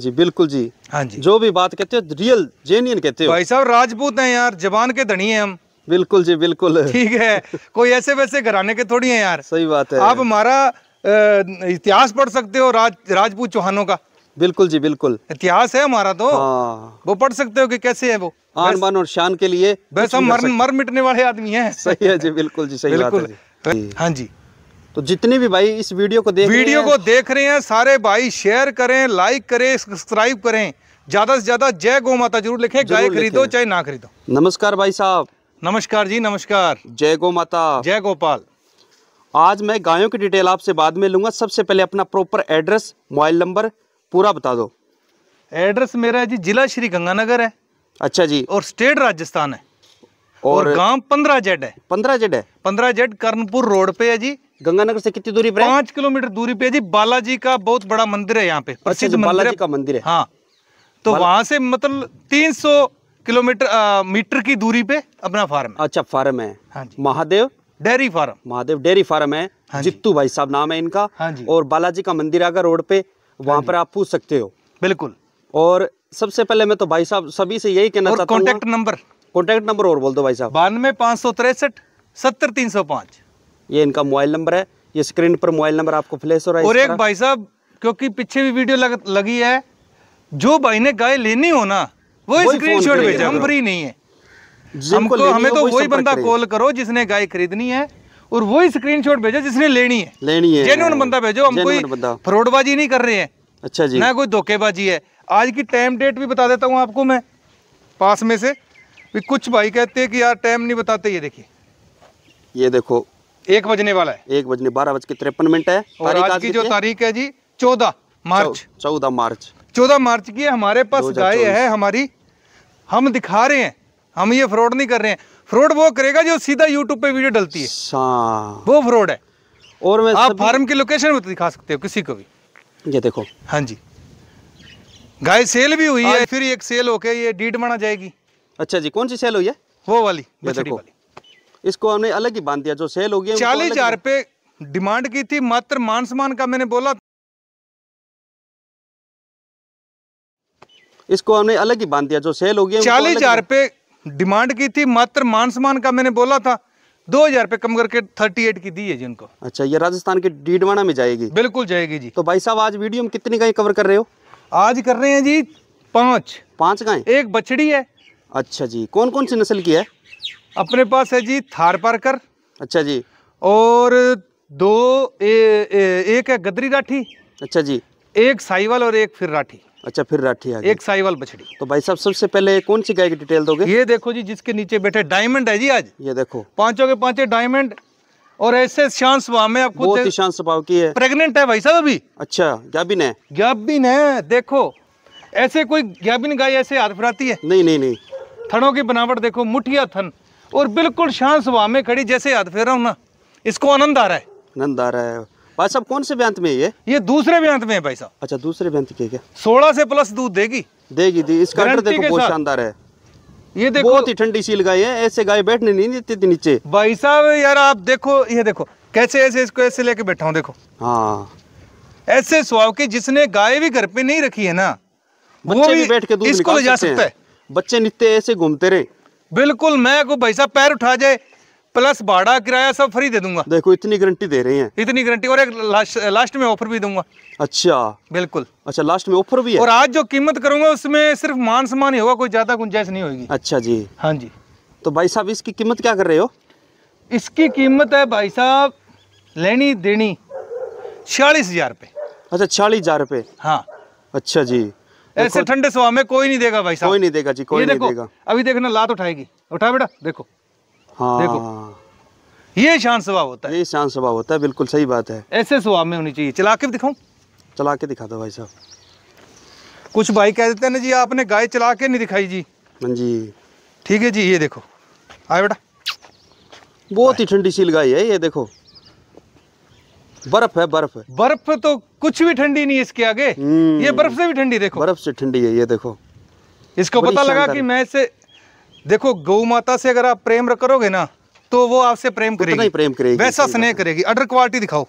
जी बिल्कुल जी हाँ जी जो भी बात कहते हो रियल जेन्यन कहते हो भाई साहब राजपूत हैं यार जवान के धनी हैं हम बिल्कुल जी बिल्कुल ठीक है कोई ऐसे वैसे घराने के थोड़ी हैं यार सही बात है आप हमारा इतिहास पढ़ सकते हो राज राजपूत चौहानों का बिल्कुल जी बिल्कुल इतिहास है हमारा तो हाँ। वो पढ़ सकते हो कि कैसे है वो आन बान और शान के लिए वैसे मर मर मिटने वाले आदमी है सही है जी बिल्कुल जी सही बिल्कुल हाँ जी तो जितने भी भाई इस वीडियो को देख वीडियो को देख रहे हैं सारे भाई शेयर करें लाइक करें सब्सक्राइब करें ज़्यादा से ज़्यादा जय गो माता जरूर लिखें गाय खरीदो चाहे ना खरीदो नमस्कार भाई साहब नमस्कार जी नमस्कार जय गो माता जय गोपाल आज मैं गायों की डिटेल आपसे बाद में लूंगा सबसे पहले अपना प्रॉपर एड्रेस मोबाइल नंबर पूरा बता दो एड्रेस मेरा है जी जिला श्री गंगानगर है अच्छा जी और स्टेट राजस्थान है और, गांव पंद्रह जेड है पंद्रह जेड है पंद्रह जेड कर्णपुर रोड पे है जी गंगानगर से कितनी दूरी पर पांच किलोमीटर दूरी पे है जी बालाजी का बहुत बड़ा मंदिर है यहाँ पे अच्छा प्रसिद्ध बालाजी का मंदिर है हाँ तो वहाँ से मतलब तीन सौ किलोमीटर मीटर की दूरी पे अपना फार्म है अच्छा फार्म है हाँ जी Mahadev dairy farm Mahadev dairy farm है हाँ जित्तू भाई साहब नाम है इनका हाँ जी और बालाजी का मंदिर आगा रोड पे वहाँ हाँ पर आप पूछ सकते हो बिल्कुल और सबसे पहले मैं तो भाई साहब सभी से यही कहना चाहता हूँ कॉन्टेक्ट नंबर कॉन्टैक्ट नंबर और बोल दो भाई साहब बानवे पाँच सौ तिरसठ सत्तर तीन सौ पाँच ये इनका मोबाइल नंबर है ये स्क्रीन पर मोबाइल नंबर आपको फ्लैश हो रहा है और एक भाई साहब क्योंकि पीछे भी वीडियो लग, लगी है जो भाई ने गाय लेनी हो ना वो स्क्रीन शॉट भेजा हम फ्री नहीं है हमको हमें तो वही बंदा कॉल करो जिसने गाय खरीदनी है और वही स्क्रीन शॉट भेजो जिसने लेनी है लेनी है जेन्यून बंदा भेजो हम कोई फ्रॉडबाजी नहीं कर रहे हैं अच्छा जी ना कोई धोखेबाजी है आज की टाइम डेट भी बता देता हूँ आपको मैं पास में से भी कुछ भाई कहते हैं कि यार टाइम नहीं बताते ये देखिए ये देखो एक बजने वाला है एक बजने बारह बज के तिरपन मिनट है और आज की जो तारीख है जी चौदह मार्च चौदह मार्च चौदह मार्च की हमारे पास गाय है हमारी हम दिखा रहे हैं हम ये फ्रॉड नहीं कर रहे हैं फ्रॉड वो करेगा जो सीधा यूट्यूब पे वीडियो डलती है वो फ्रॉड है और मैं आप फार्म की लोकेशन भी दिखा सकते हो किसी को भी ये देखो हाँ जी गाय सेल भी हुई है फिर एक सेल होके ये डीट माना जाएगी अच्छा जी कौन सी सेल हुई है वो वाली देखो इसको हमने अलग ही बांध दिया जो सेल हो गया चालीस हजार पे डिमांड की थी मात्र मान सम्मान का मैंने बोला इसको हमने अलग ही बांध दिया जो सेल हो गया चालीस हजार पे डिमांड की थी मात्र मान सम्मान का मैंने बोला था दो हजार रुपये कम करके थर्टी एट की दी है जिनको अच्छा ये राजस्थान के डीडवाना में जाएगी बिल्कुल जाएगी जी तो भाई साहब आज वीडियो में कितनी गाय कवर कर रहे हो आज कर रहे हैं जी पांच पांच गाय एक बछड़ी है अच्छा जी कौन कौन सी नस्ल की है अपने पास है जी थार पारकर अच्छा जी और दो ए, ए, एक है गदरी राठी अच्छा जी एक साईवाल और एक फिर राठी अच्छा फिर राठी एक साईवाल बछड़ी तो भाई साहब सबसे पहले कौन सी गाय की डिटेल दोगे ये देखो जी जिसके नीचे बैठे डायमंड है जी आज ये देखो पांचों के पांचे डायमंड और ऐसे शांत स्वभाव में आपको बहुत ही शांत स्वभाव की है प्रेग्नेंट है भाई साहब अभी अच्छा ग्याबिन है ग्याबिन है देखो ऐसे कोई ग्याबिन गाय ऐसे हाथ फिराती है नहीं नहीं नहीं थनों की बनावट देखो मुठिया थन और बिल्कुल शांत स्वभाव में खड़ी जैसे याद फिर रहा हूँ ना इसको आनंद आ रहा है आनंद आ रहा है भाई साहब कौन से ब्यांत में है ये ये दूसरे ब्यांत में है भाई साहब अच्छा दूसरे ब्यांत के क्या सोलह से प्लस दूध देगी देगी दी इसका अंडर देखो बहुत शानदार है ये देखो बहुत ही ठंडी सील गाय है ऐसे गाय बैठने नहीं देती थी नीचे भाई साहब यार आप देखो ये देखो कैसे ऐसे इसको ऐसे लेके बैठा हूँ देखो हाँ ऐसे स्वभाव की जिसने गाय भी घर पे नहीं रखी है ना वो भी, बैठ के इसको ले जा सकता है बच्चे नित्य ऐसे घूमते रहे बिल्कुल मैं को भाई साहब पैर उठा जाए प्लस भाड़ा किराया सब फ्री दे दूंगा देखो इतनी गारंटी दे रहे हैं इतनी गारंटी और एक लास्ट, लास्ट में ऑफर भी दूंगा अच्छा बिल्कुल अच्छा लास्ट में ऑफर भी है और आज जो कीमत करूंगा उसमें सिर्फ मान सम्मान ही होगा कोई ज्यादा गुंजाइश नहीं होगी अच्छा जी हाँ जी तो भाई साहब इसकी कीमत क्या कर रहे हो इसकी कीमत है भाई साहब लेनी देनी छियालीस हजार रुपये अच्छा छियालीस हजार रुपये हाँ अच्छा जी ऐसे ठंडे सुबह में कोई नहीं देगा भाई साहब कोई नहीं देगा जी कोई नहीं देगा अभी देखना लात उठाएगी उठा बेटा देखो हाँ देखो ये शांत स्वभाव होता है ये शांत स्वभाव होता है बिल्कुल सही बात है ऐसे स्वभाव में होनी चाहिए चला के दिखाऊं चला के दिखा दो भाई साहब कुछ भाई कह देते हैं ना जी आपने गाय चला के नहीं दिखाई जी हाँ जी ठीक है जी ये देखो आए बेटा बहुत ही ठंडी सील गाय है ये देखो बर्फ है बर्फ है बर्फ तो कुछ भी ठंडी नहीं इसके आगे हम्म। ये बर्फ से भी ठंडी देखो बर्फ से ठंडी है ये देखो इसको पता लगा कि मैं इसे देखो गौ माता से अगर आप प्रेम करोगे ना तो वो आपसे प्रेम करेगी प्रेम करेगी वैसा स्नेह करेगी अडर क्वालिटी दिखाओ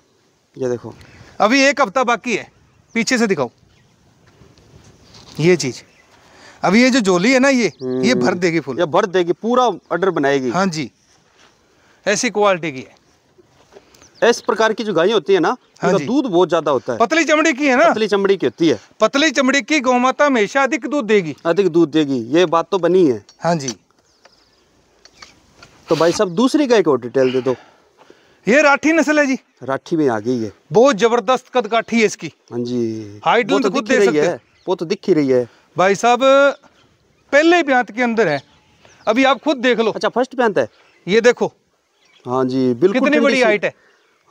ये देखो अभी एक हफ्ता बाकी है पीछे से दिखाओ ये चीज अभी ये जो जोली है ना ये ये हम्म। भर देगी फूल ये भर देगी पूरा अडर बनाएगी हाँ जी ऐसी क्वालिटी की है इस प्रकार की जो गाय होती है ना हाँ उनका दूध बहुत ज्यादा होता है पतली चमड़ी की है ना पतली चमड़ी की होती है पतली चमड़ी की गौ माता हमेशा अधिक दूध देगी अधिक दूध देगी ये बात तो बनी है हाँ जी तो भाई साहब दूसरी गाय को डिटेल दे दो ये राठी नस्ल है जी राठी में आ गई है बहुत जबरदस्त कद काठी है इसकी हाँ जी हाइट तो, तो दिख दे सकते हैं वो तो दिख ही रही है भाई साहब पहले ब्यांत के अंदर है अभी आप खुद देख लो अच्छा फर्स्ट ब्यांत है ये देखो हाँ जी बिल्कुल कितनी बड़ी हाइट है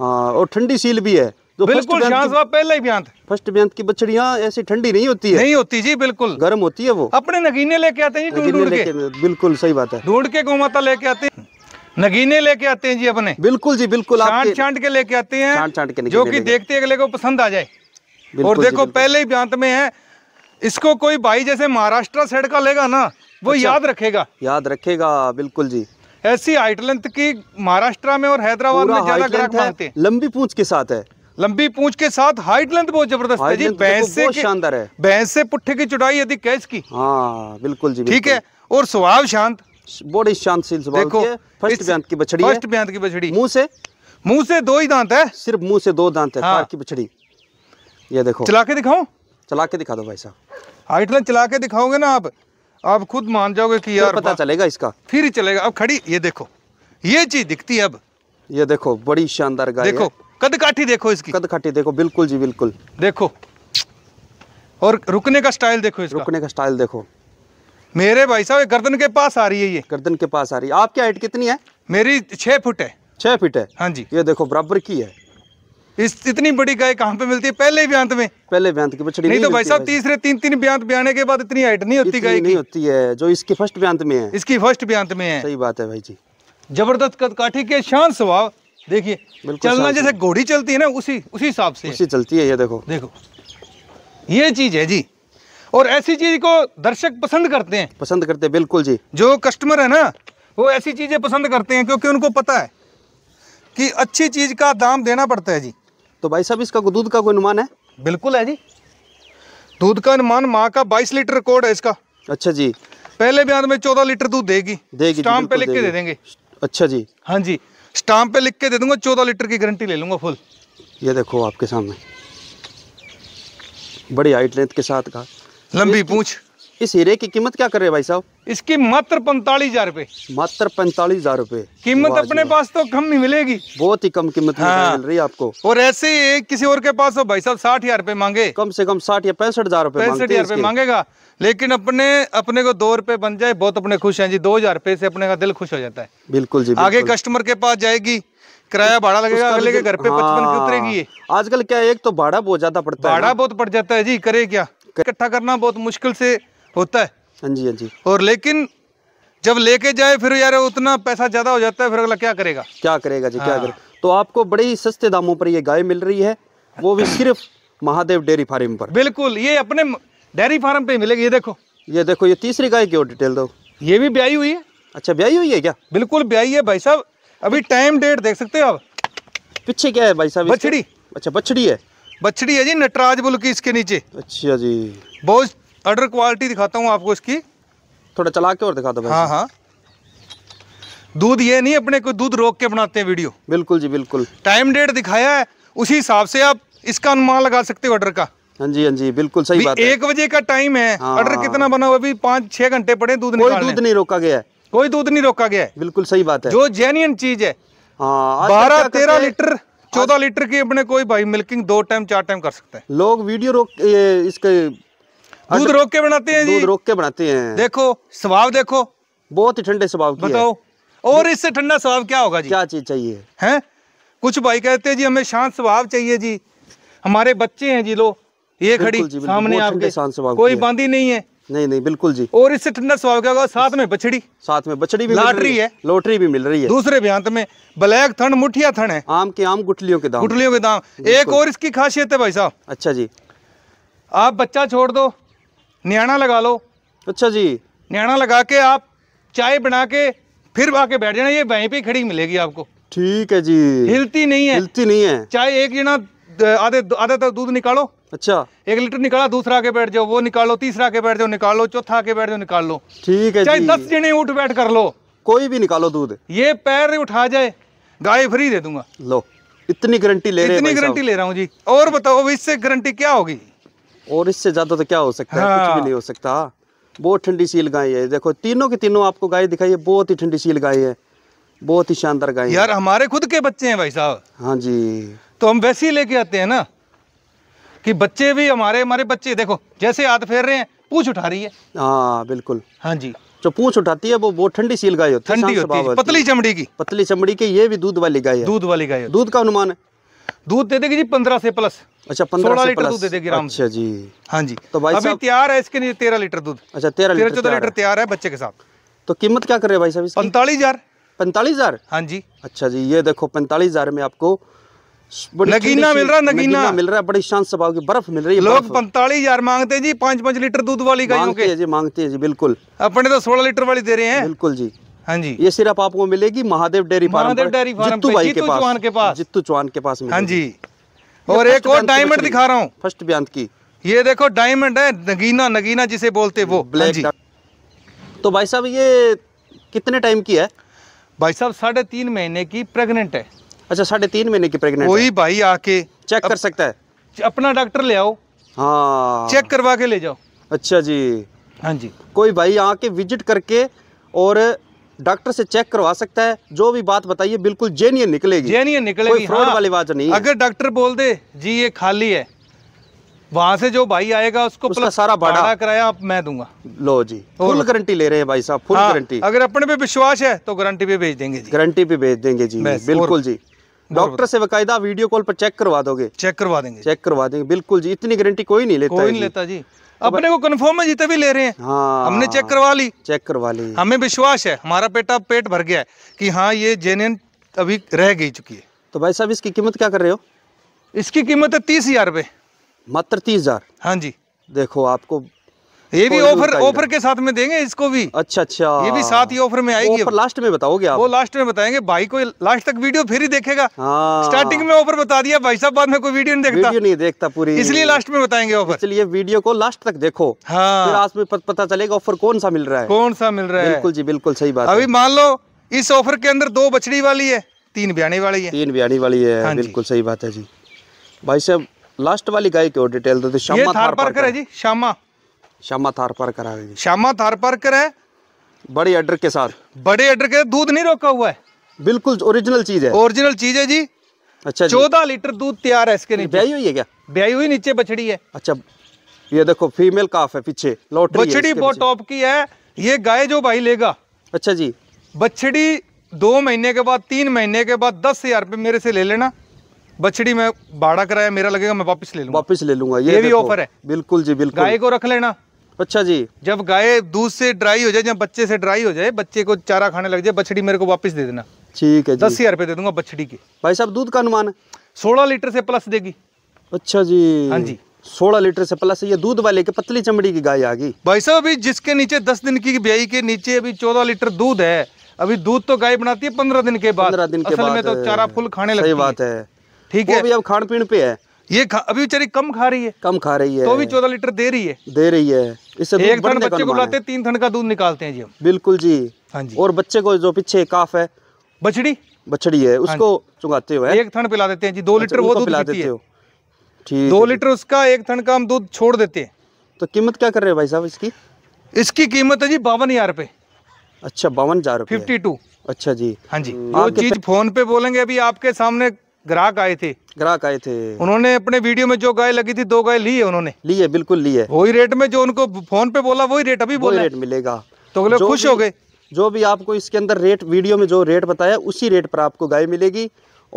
हाँ और ठंडी सील भी है तो बिल्कुल पहले ही ब्यांत फर्स्ट ब्यांत की बछड़िया ऐसी ठंडी नहीं होती है नहीं होती जी बिल्कुल गर्म होती है वो अपने नगीने लेके आते हैं जी ढूंढ के बिल्कुल सही बात है ढूंढ के गौमाता लेके आते हैं नगीने लेके आते हैं जी अपने बिल्कुल जी बिल्कुल छाट छाट के लेके आते हैं के जो कि देखते अगले को पसंद आ जाए और देखो पहले ही ब्यांत में है इसको कोई भाई जैसे महाराष्ट्र सेड का लेगा ना वो अच्छा। याद रखेगा याद रखेगा बिल्कुल जी ऐसी हाइट लेंथ की महाराष्ट्र में और हैदराबाद में ज्यादा ग्राहक मांगते हैं लंबी पूंछ के साथ है लंबी पूंछ के साथ हाइट लेंथ बहुत जबरदस्त है जी भैंस से शानदार है भैंस से पुट्ठे की चुटाई यदि कैश की हाँ बिल्कुल जी ठीक है और स्वभाव शांत बड़ी शांतशील स्वभाव देखो फर्स्ट ब्यांत की बछड़ी फर्स्ट ब्यांत की बछड़ी मुंह से मुंह से दो ही दांत है सिर्फ मुंह से दो दांत है हाँ। की बछड़ी ये देखो चला के दिखाऊं चला के दिखा दो भाई साहब हाइट लेंथ चला के दिखाओगे ना आप आप खुद मान जाओगे कि यार पता चलेगा इसका फिर ही चलेगा अब खड़ी ये देखो ये चीज दिखती है अब ये देखो बड़ी शानदार गाय देखो कद काठी देखो इसकी कद काठी देखो बिल्कुल जी बिल्कुल देखो और रुकने का स्टाइल देखो इसका रुकने का स्टाइल देखो मेरे भाई साहब गर्दन के पास आ रही है ये गर्दन के पास आ रही है आपकी हाइट कितनी है मेरी छह फुट है छह फिट है हाँ जी ये देखो बराबर की है इस इतनी बड़ी गाय कहाँ पे मिलती है पहले ब्यांत में पहले ब्यांत की बछड़ी नहीं तो भाई साहब तीसरे तीन तीन ब्यांत ब्याने के बाद इतनी हाइट नहीं होती गाय नहीं होती है जो इसकी फर्स्ट ब्यांत में है इसकी फर्स्ट ब्यांत में है सही बात है भाई जी जबरदस्त कद काठी के शान स्वभाव देखिए चलना जैसे घोड़ी चलती है ना उसी उसी हिसाब से उसी चलती है ये देखो देखो ये चीज है जी और ऐसी चीज को दर्शक पसंद करते हैं पसंद करते हैं बिल्कुल जी जो कस्टमर है ना वो ऐसी चीजें पसंद करते हैं क्योंकि उनको पता है कि अच्छी चीज का दाम देना पड़ता है जी तो भाई साहब इसका दूध का कोई अनुमान है बिल्कुल है जी दूध का अनुमान माँ का बाईस लीटर रिकॉर्ड है इसका अच्छा जी पहले बयान में चौदह लीटर दूध देगी देगी स्टाम्प पे लिख के दे देंगे अच्छा जी हाँ जी स्टाम्प पे लिख के दे दूंगा चौदह लीटर की गारंटी ले लूंगा फुल ये देखो आपके सामने बड़ी हाइट लेंथ के साथ का लंबी पूछ इस हीरे की कीमत क्या कर रहे भाई साहब इसकी मात्र पैंतालीस हजार रूपए मात्र पैंतालीस हजार रूपए कीमत अपने पास तो कम नहीं मिलेगी बहुत ही कम कीमत हाँ। मिल रही है आपको और ऐसे ही किसी और के पास हो तो भाई साहब साठ हजार रूपए मांगे कम से कम साठ या पैंसठ हजार रूपए पैंसठ हजार रूपए मांगेगा लेकिन अपने अपने को दो रूपए बन जाए बहुत अपने खुश है जी दो हजार रूपए से अपने का दिल खुश हो जाता है बिल्कुल जी आगे कस्टमर के पास जाएगी किराया भाड़ा लगेगा अगले के मतलब घर पे पचपन की हाँ। उतरेगी आजकल क्या एक तो भाड़ा बहुत ज्यादा पड़ता है भाड़ा बहुत पड़ जाता है जी करे क्या इकट्ठा करना बहुत मुश्किल से होता है हाँ जी हाँ जी और लेकिन जब लेके जाए फिर यार उतना पैसा ज़्यादा हो जाता है फिर अगला क्या करेगा क्या करेगा जी क्या हाँ। करेगा तो आपको बड़े ही सस्ते दामों पर ये गाय मिल रही है वो भी सिर्फ महादेव डेयरी फार्म पर बिल्कुल ये अपने डेयरी फार्म पे मिलेगी ये देखो ये देखो ये तीसरी गाय की और डिटेल दो ये भी ब्याई हुई है अच्छा ब्याई हुई है क्या बिल्कुल ब्याई है भाई साहब अभी टाइम डेट देख सकते हो आप पीछे क्या है भाई साहब बछड़ी अच्छा बछड़ी है बछड़ी है जी नटराज बुल की इसके नीचे अच्छा जी बहुत अडर क्वालिटी दिखाता हूँ आपको इसकी थोड़ा चला के और दिखा दो भाई हाँ हाँ दूध ये नहीं अपने को दूध रोक के बनाते हैं वीडियो बिल्कुल जी बिल्कुल टाइम डेट दिखाया है उसी हिसाब से आप इसका अनुमान लगा सकते हो ऑर्डर का हाँ जी हाँ जी बिल्कुल सही बात है एक बजे का टाइम है ऑर्डर हाँ। कितना बना हुआ अभी पाँच छह घंटे पड़े दूध कोई दूध नहीं रोका गया कोई दूध नहीं रोका गया बिल्कुल सही बात है जो जेन्यन चीज है हाँ, बारह तेरह लीटर चौदह लीटर की अपने कोई भाई मिल्किंग दो टाइम चार टाइम कर सकते हैं लोग वीडियो रोक इसके दूध रोक के बनाते हैं दूध रोक के बनाते हैं देखो स्वभाव देखो बहुत ही ठंडे स्वभाव बताओ और इससे ठंडा स्वभाव क्या होगा जी क्या चीज चाहिए है कुछ भाई कहते हैं जी हमें शांत स्वभाव चाहिए जी हमारे बच्चे हैं जी लो ये खड़ी सामने आपके कोई बांधी नहीं है नहीं नहीं बिल्कुल जी और इससे ठंडा स्वभाव क्या होगा साथ में बछड़ी साथ में बछड़ी भी लॉटरी है लॉटरी भी मिल रही है दूसरे अंत में ब्लैक थन मुठिया थन है आम के आम गुटलियों के दाम गुटलियों के दाम एक और इसकी खासियत है भाई साहब अच्छा जी आप बच्चा छोड़ दो न्याणा लगा लो अच्छा जी न्याणा लगा के आप चाय बना के फिर आके बैठ जाना ये वहीं पे खड़ी मिलेगी आपको ठीक है जी हिलती नहीं है हिलती नहीं है चाहे एक जना आधे आधा तक दूध निकालो अच्छा एक लीटर निकाला दूसरा आके बैठ जाओ वो निकालो तीसरा आके बैठ जाओ निकालो चौथा आके बैठ जाओ निकाल लो ठीक है चाहे दस जने उठ बैठ कर लो कोई भी निकालो दूध ये पैर उठा जाए गाय फ्री दे दूंगा लो इतनी गारंटी ले इतनी गारंटी ले रहा हूँ जी और बताओ इससे गारंटी क्या होगी और इससे ज़्यादा तो क्या हो सकता है कुछ भी हाँ। नहीं हो सकता बहुत ठंडी सील गाय है देखो तीनों की तीनों आपको गाय दिखाई है बहुत ही ठंडी सील गाय है बहुत ही शानदार गाय यार हमारे खुद के बच्चे हैं भाई साहब हाँ जी तो हम वैसे ही लेके आते हैं ना कि बच्चे भी हमारे हमारे बच्चे देखो जैसे हाथ फेर रहे हैं पूछ उठा रही है हाँ बिल्कुल हाँ जी जो पूछ उठाती है वो बहुत ठंडी सील गाय होती है ठंडी होती है पतली चमड़ी की पतली चमड़ी की ये भी दूध वाली गाय है दूध वाली गाय दूध का अनुमान है दूध दे देगी जी पंद्रह से प्लस अच्छा सोलह लीटर दूध दे देगी आराम अच्छा जी हाँ जी तो भाई अभी तैयार है इसके लिए तेरह लीटर दूध अच्छा तेरह तेरह चौदह लीटर तैयार है बच्चे के साथ तो कीमत क्या कर रहे भाई साहब पैंतालीस हजार पैंतालीस हजार हाँ जी अच्छा जी ये देखो पैंतालीस हजार में आपको नगीना मिल रहा नगीना मिल रहा है बड़ी शांत स्वभाव की बर्फ मिल रही है लोग पैंतालीस हजार मांगते हैं जी पांच पांच लीटर दूध वाली मांगते हैं जी मांगते हैं जी बिल्कुल अपने तो सोलह लीटर वाली दे रहे हैं बिल्कुल जी हाँ जी ये सिर्फ आपको मिलेगी Mahadev dairy Mahadev dairy farm Jittu भाई के पास के पास जित्तू चौहान के पास हाँ जी और एक और डायमंड दिखा रहा हूँ फर्स्ट ब्यांत की ये देखो डायमंड है नगीना नगीना जिसे बोलते वो ब्लैक हाँ तो भाई साहब ये कितने टाइम की है भाई साहब साढ़े तीन महीने की प्रेग्नेंट है अच्छा साढ़े तीन महीने की प्रेग्नेंट वही भाई आके चेक कर सकता है अपना डॉक्टर ले आओ हाँ चेक करवा के ले जाओ अच्छा जी हाँ जी कोई भाई आके विजिट करके और डॉक्टर से चेक करवा सकता है जो भी बात बताइए बिल्कुल जेनियन निकलेगी जेनियन निकलेगी कोई फ्रॉड हाँ, वाली बात नहीं अगर डॉक्टर बोल दे जी ये खाली है वहाँ से जो भाई आएगा उसको उसका सारा भाड़ा कराया मैं दूंगा लो जी फुल गारंटी ले रहे हैं भाई साहब फुल हाँ, गारंटी अगर अपने पे विश्वास है तो गारंटी पे भेज देंगे गारंटी पे भेज देंगे जी बिल्कुल जी डॉक्टर से बकायदा वीडियो कॉल पर चेक करवा दोगे चेक करवा देंगे चेक करवा देंगे बिल्कुल जी इतनी गारंटी कोई नहीं लेता कोई नहीं लेता जी अपने को कन्फर्म है जितने भी ले रहे हैं हाँ, हमने चेक करवा ली चेक करवा ली हमें विश्वास है हमारा पेटा पेट भर गया है कि हाँ ये जेन्यन अभी रह गई चुकी है तो भाई साहब इसकी कीमत क्या कर रहे हो इसकी कीमत है तीस हजार रुपये मात्र तीस हजार हाँ जी देखो आपको ये भी ऑफर ऑफर के साथ में देंगे इसको भी अच्छा अच्छा ये भी साथ ही ऑफर में आएगी ऑफर लास्ट में बताओगे आप वो लास्ट में बताएंगे भाई को लास्ट तक वीडियो फिर ही देखेगा हाँ। स्टार्टिंग में ऑफर बता दिया भाई साहब बाद में कोई वीडियो नहीं देखता वीडियो नहीं देखता पूरी इसलिए लास्ट में बताएंगे ऑफर इसलिए वीडियो को लास्ट तक देखो हाँ में पता चलेगा ऑफर कौन सा मिल रहा है कौन सा मिल रहा है बिल्कुल जी बिल्कुल सही बात अभी मान लो इस ऑफर के अंदर दो बछड़ी वाली है तीन बियाणी वाली है तीन बियाणी वाली है हाँ बिल्कुल सही बात है जी भाई साहब लास्ट वाली गाय की और डिटेल दो तो श्यामा थारपारकर है जी शामा श्यामा थारपारकर आएगी श्यामा थारपारकर है बड़े एडर के साथ बड़े एडर के दूध नहीं रोका हुआ है बिल्कुल ओरिजिनल चीज है ओरिजिनल चीज है जी अच्छा चौदह लीटर दूध तैयार है इसके नीचे ब्याई हुई है क्या ब्याई हुई नीचे बछड़ी है अच्छा ये देखो फीमेल काफ है पीछे लौट बछड़ी बहुत टॉप की है ये गाय जो भाई लेगा अच्छा जी बछड़ी दो महीने के बाद तीन महीने के बाद दस हजार रुपये मेरे से ले लेना बछड़ी में भाड़ा कराया मेरा लगेगा मैं वापस ले लूंगा वापस ले लूंगा ये, ये भी ऑफर है बिल्कुल जी बिल्कुल गाय को रख लेना अच्छा जी जब गाय दूध से ड्राई हो जाए जब बच्चे से ड्राई हो जाए बच्चे को चारा खाने लग जाए बछड़ी मेरे को वापस दे देना ठीक है दस हजार रुपए दे दूंगा बछड़ी के भाई साहब दूध का अनुमान है सोलह लीटर से प्लस देगी अच्छा जी हाँ जी सोलह लीटर से प्लस ये दूध वाले के पतली चमड़ी की गाय आ गई भाई साहब अभी जिसके नीचे दस दिन की ब्याई के नीचे अभी चौदह लीटर दूध है अभी दूध तो गाय बनाती है पंद्रह दिन के बाद पंद्रह दिन के बाद तो चारा फुल खाने लगती बात है ठीक है अब खान पीन पे है ये अभी बेचारी कम खा रही है कम खा रही है तो भी चौदह लीटर दे रही है दे रही है इससे एक थन बच्चे को बुलाते तीन थन का दूध निकालते हैं जी हम बिल्कुल जी हाँ जी और बच्चे को जो पीछे काफ है बछड़ी बछड़ी है हाँ उसको चुगाते हुए एक थन पिला देते हैं जी दो अच्छा, लीटर वो दूध पिला देते हो ठीक दो लीटर उसका एक थन का हम दूध छोड़ देते हैं तो कीमत क्या कर रहे हो भाई साहब इसकी इसकी कीमत है जी बावन हजार रुपए अच्छा बावन हजार फिफ्टी टू अच्छा जी हाँ जी वो चीज फोन पे बोलेंगे अभी आपके सामने ग्राहक आए थे ग्राहक आए थे उन्होंने अपने वीडियो में जो गाय लगी थी दो गाय ली है उन्होंने ली है बिल्कुल ली है वही रेट में जो उनको फोन पे बोला वही रेट अभी बोला रेट मिलेगा तो अगले खुश हो गए जो भी आपको इसके अंदर रेट वीडियो में जो रेट बताया उसी रेट पर आपको गाय मिलेगी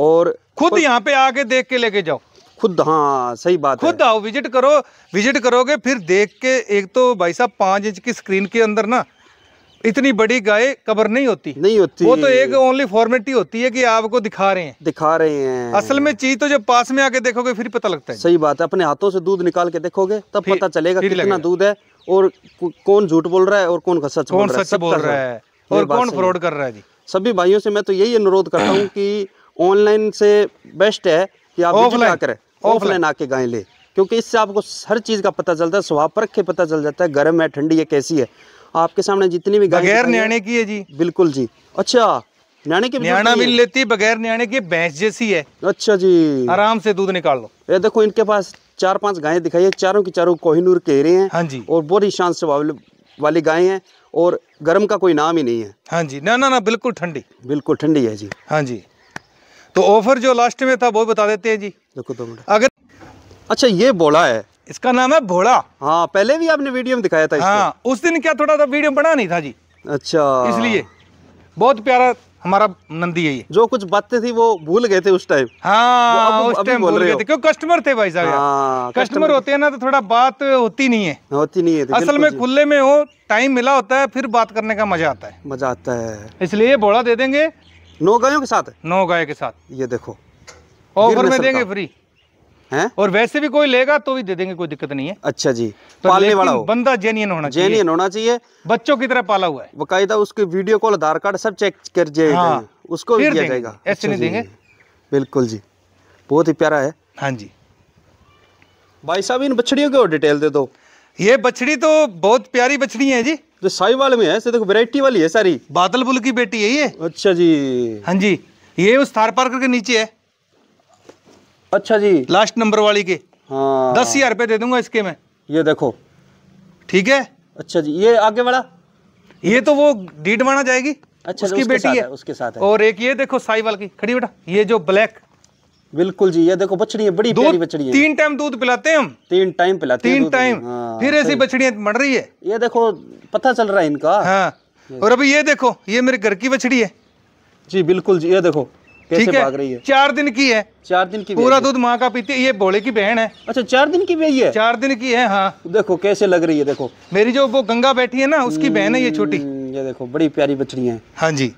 और खुद यहाँ पे आके देख के लेके जाओ खुद हाँ सही बात खुद आओ विजिट करो विजिट करोगे फिर देख के एक तो भाई साहब पाँच इंच की स्क्रीन के अंदर ना इतनी बड़ी गाय कबर नहीं होती नहीं होती वो तो एक ओनली फॉर्मेलिटी होती है कि आपको दिखा रहे हैं दिखा रहे हैं असल में चीज तो जब पास में आके देखोगे फिर पता लगता है सही बात है अपने हाथों से दूध निकाल के देखोगे तब पता चलेगा कितना दूध है और कौन झूठ बोल रहा है और कौन सच कौन सच बोल रहा है और कौन फ्रॉड कर रहा है जी सभी भाइयों से मैं तो यही अनुरोध करता हूँ की ऑनलाइन से बेस्ट है की आप ऑफलाइन आकर ऑफलाइन आके गाय ले क्योंकि इससे आपको हर चीज़ का पता चलता है स्वभाव परख के पता चल जाता है गर्म है ठंडी है कैसी है आपके सामने जितनी भी बगैर न्याणे की है जी बिल्कुल जी अच्छा न्याणे की न्याणा मिल लेती है बगैर न्याणे की भैंस जैसी है अच्छा जी आराम से दूध निकाल लो ये देखो इनके पास चार पांच गायें दिखाई है चारों की चारों कोहिनूर के रहे हैं हाँ जी और बहुत ही शांत स्वभाव वाली गाय हैं और गर्म का कोई नाम ही नहीं है हाँ जी ना ना ना बिल्कुल ठंडी बिल्कुल ठंडी है जी हाँ जी तो ऑफर जो लास्ट में था वो बता देते हैं जी देखो दो मिनट अगर अच्छा ये बोला है इसका नाम है भोड़ा हाँ पहले भी आपने वीडियो में दिखाया था हाँ उस दिन क्या थोड़ा सा वीडियो बना नहीं था जी अच्छा इसलिए बहुत प्यारा हमारा नंदी है ये जो कुछ बातें थी वो भूल गए थे उस टाइम हाँ उस टाइम भूल गए थे क्यों कस्टमर थे भाई साहब हाँ, कस्टमर होते हैं ना तो थोड़ा बात होती नहीं है होती नहीं है असल में खुले में हो टाइम मिला होता है फिर बात करने का मजा आता है मजा आता है इसलिए भोड़ा दे देंगे नौ गायों के साथ नौ गायों के साथ ये देखो ऑफर में देंगे फ्री हैं और वैसे भी कोई लेगा तो भी दे देंगे कोई दिक्कत नहीं है अच्छा जी तो पालने वाला हो बंदा जेनियन होना जेनियन होना चाहिए बच्चों की तरह पाला हुआ है बकायदा उसके वीडियो कॉल आधार कार्ड सब चेक कर जाएगा हाँ। उसको भी दिया जाएगा ऐसे अच्छा नहीं देंगे बिल्कुल जी बहुत ही प्यारा है हाँ जी भाई साहब इन बछड़ियों की और डिटेल दे दो ये बछड़ी तो बहुत प्यारी बछड़ी है जी जो साहिवाल में है देखो वैरायटी वाली है सारी बादल बुल की बेटी है ये अच्छा जी हाँ जी ये उस थार पार्क के नीचे है अच्छा जी लास्ट नंबर वाली के हाँ दस हजार रुपये दे दूंगा इसके मैं ये देखो ठीक है अच्छा जी ये आगे वाला ये तो वो डीट माना जाएगी अच्छा उसकी उसके बेटी है।, है उसके साथ है और एक ये देखो साइवाल की खड़ी बेटा ये जो ब्लैक बिल्कुल जी ये देखो बछड़ी बड़ी प्यारी बछड़ी तीन टाइम दूध पिलाते हैं हम तीन टाइम पिलाते तीन टाइम हाँ, फिर ऐसी बछड़ियां मर रही है ये देखो पता चल रहा है इनका हाँ और अभी ये देखो ये मेरे घर की बछड़ी है जी बिल्कुल जी ये देखो ठीक है, रही है चार दिन की है चार दिन की पूरा दूध माँ का पीती है ये भोले की बहन है अच्छा चार दिन की भी है चार दिन की है हाँ देखो कैसे लग रही है देखो मेरी जो वो गंगा बैठी है ना उसकी हम्म, बहन है ये छोटी ये देखो बड़ी प्यारी बछड़ी है हाँ जी